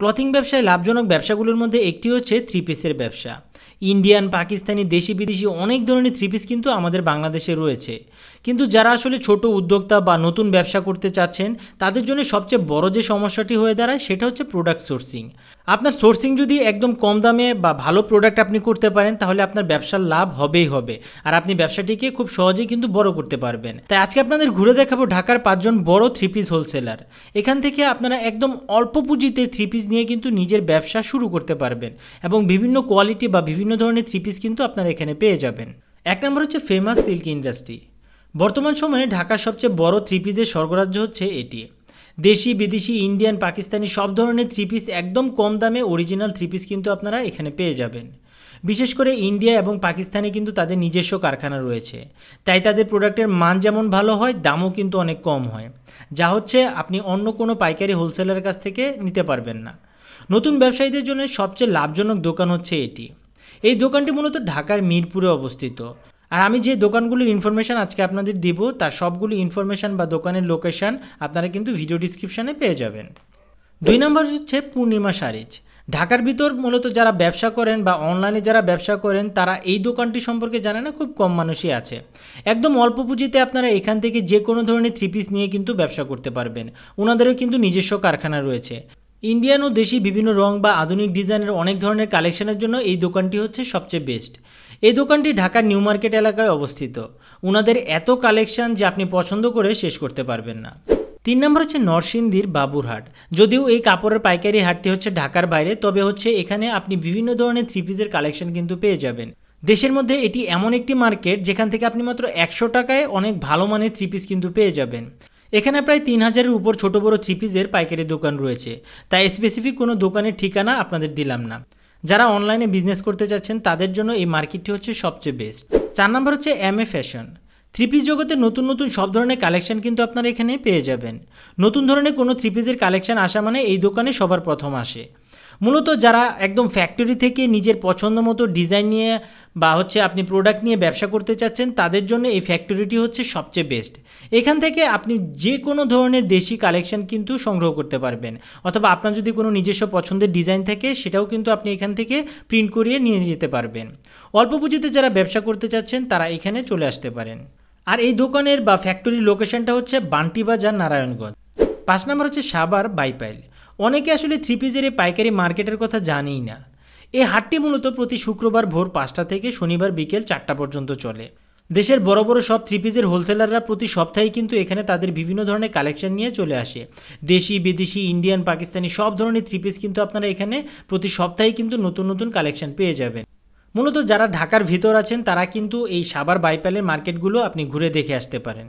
clothing ব্যবসায় লাভজনক ব্যবসাগুলোর মধ্যে একটি হচ্ছে থ্রি পিসের ব্যবসা ইন্ডিয়ান পাকিস্তানি দেশি বিদেশি অনেক ধরনের থ্রি পিস কিন্তু আমাদের বাংলাদেশে রয়েছে কিন্তু যারা আসলে ছোট উদ্যোক্তা বা নতুন ব্যবসা করতে চাচ্ছেন তাদের জন্য সবচেয়ে বড় যে সমস্যাটি হয়ে দাঁড়ায় সেটা হচ্ছে প্রোডাক্ট সোর্সিং আপনার সোর্সিং যদি একদম কম দামে বা ভালো প্রোডাক্ট আপনি করতে পারেন তাহলে আপনার ব্যবসার লাভ হবেই হবে আর আপনি ব্যবসাটিকে খুব সহজেই কিন্তু বড় করতে পারবেন তাই আজকে আপনাদের ঘুরে দেখাবো ঢাকার পাঁচজন বড় থ্রি পিস হোলসেলার এখান থেকে আপনারা একদম অল্প পুঁজিতে থ্রি পিস নিয়ে কিন্তু নিজের ব্যবসা শুরু করতে পারবেন এবং বিভিন্ন কোয়ালিটি বা বিভিন্ন বিভিন্ন ধরনের থ্রি পিস কিন্তু আপনারা এখানে পেয়ে যাবেন এক নম্বর হচ্ছে ফেমাস সিল্ক ইন্ডাস্ট্রি বর্তমান সময়ে ঢাকার সবচেয়ে বড় থ্রি পিসের স্বর্গরাজ্য হচ্ছে এটি দেশি বিদেশি ইন্ডিয়ান পাকিস্তানি সব ধরনের থ্রি পিস একদম কম দামে অরিজিনাল থ্রি পিস কিন্তু আপনারা এখানে পেয়ে যাবেন বিশেষ করে ইন্ডিয়া এবং পাকিস্তানে কিন্তু তাদের নিজস্ব কারখানা রয়েছে তাই তাদের প্রোডাক্টের মান যেমন ভালো হয় দামও কিন্তু অনেক কম হয় যা হচ্ছে আপনি অন্য কোনো পাইকারি হোলসেলারের কাছ থেকে নিতে পারবেন না নতুন ব্যবসায়ীদের জন্য সবচেয়ে লাভজনক দোকান হচ্ছে এটি এই দোকানটি মূলত ঢাকার মিরপুরে অবস্থিত আর আমি যে দোকানগুলির ইনফরমেশান আজকে আপনাদের দিব তার সবগুলি ইনফরমেশান বা দোকানের লোকেশান আপনারা কিন্তু ভিডিও ডিসক্রিপশানে পেয়ে যাবেন দুই নম্বর হচ্ছে পূর্ণিমা সারিজ ঢাকার ভিতর মূলত যারা ব্যবসা করেন বা অনলাইনে যারা ব্যবসা করেন তারা এই দোকানটি সম্পর্কে জানে না খুব কম মানুষই আছে একদম অল্প পুঁজিতে আপনারা এখান থেকে যে কোনো ধরনের থ্রি পিস নিয়ে কিন্তু ব্যবসা করতে পারবেন ওনাদেরও কিন্তু নিজস্ব কারখানা রয়েছে ইন্ডিয়ান ও দেশি বিভিন্ন রং বা আধুনিক ডিজাইনের অনেক ধরনের কালেকশনের জন্য এই দোকানটি হচ্ছে সবচেয়ে বেস্ট এই দোকানটি ঢাকার নিউ মার্কেট এলাকায় অবস্থিত ওনাদের এত কালেকশন যে আপনি পছন্দ করে শেষ করতে পারবেন না তিন নম্বর হচ্ছে নরসিংদীর বাবুরহাট যদিও এই কাপড়ের পাইকারি হাটটি হচ্ছে ঢাকার বাইরে তবে হচ্ছে এখানে আপনি বিভিন্ন ধরনের থ্রি পিসের কালেকশন কিন্তু পেয়ে যাবেন দেশের মধ্যে এটি এমন একটি মার্কেট যেখান থেকে আপনি মাত্র একশো টাকায় অনেক ভালো মানের থ্রি পিস কিন্তু পেয়ে যাবেন এখানে প্রায় তিন হাজারের উপর ছোট বড় থ্রি পিসের পাইকারি দোকান রয়েছে তাই স্পেসিফিক কোনো দোকানের ঠিকানা আপনাদের দিলাম না যারা অনলাইনে বিজনেস করতে চাচ্ছেন তাদের জন্য এই মার্কেটটি হচ্ছে সবচেয়ে বেস্ট চার নাম্বার হচ্ছে M A fashion three piece জগতে নতুন নতুন সব ধরনের কালেকশন কিন্তু আপনারা এখানে পেয়ে যাবেন নতুন ধরনের কোনো থ্রি পিসের কালেকশন আসা মানে এই দোকানে সবার প্রথম আসে মূলত যারা একদম ফ্যাক্টরি থেকে নিজের পছন্দ মতো ডিজাইন নিয়ে বা হচ্ছে আপনি প্রোডাক্ট নিয়ে ব্যবসা করতে চাচ্ছেন তাদের জন্য এই ফ্যাক্টরিটি হচ্ছে সবচেয়ে বেস্ট এখান থেকে আপনি যে কোনো ধরনের দেশি কালেকশন কিন্তু সংগ্রহ করতে পারবেন অথবা আপনার যদি কোনো নিজস্ব পছন্দের ডিজাইন থাকে সেটাও কিন্তু আপনি এখান থেকে প্রিন্ট করিয়ে নিয়ে যেতে পারবেন অল্প পুঁজিতে যারা ব্যবসা করতে চাচ্ছেন তারা এখানে চলে আসতে পারেন আর এই দোকানের বা ফ্যাক্টরির লোকেশনটা হচ্ছে বান্টি বাজার নারায়ণগঞ্জ পাঁচ নম্বর হচ্ছে সাবার বাইপাইল অনেকে আসলে থ্রি পিজের এই পাইকারি মার্কেটের কথা জানেই না এই হাটটি মূলত প্রতি শুক্রবার ভোর পাঁচটা থেকে শনিবার বিকেল চারটা পর্যন্ত চলে দেশের বড় বড় সব থ্রি পিজের হোলসেলাররা প্রতি সপ্তাহে কিন্তু এখানে তাদের বিভিন্ন ধরনের কালেকশন নিয়ে চলে আসে দেশি বিদেশি ইন্ডিয়ান পাকিস্তানি সব ধরনের থ্রি পিস কিন্তু আপনারা এখানে প্রতি সপ্তাহে কিন্তু নতুন নতুন কালেকশন পেয়ে যাবেন মূলত যারা ঢাকার ভিতর আছেন তারা কিন্তু এই সাবার বাইপালের মার্কেটগুলো আপনি ঘুরে দেখে আসতে পারেন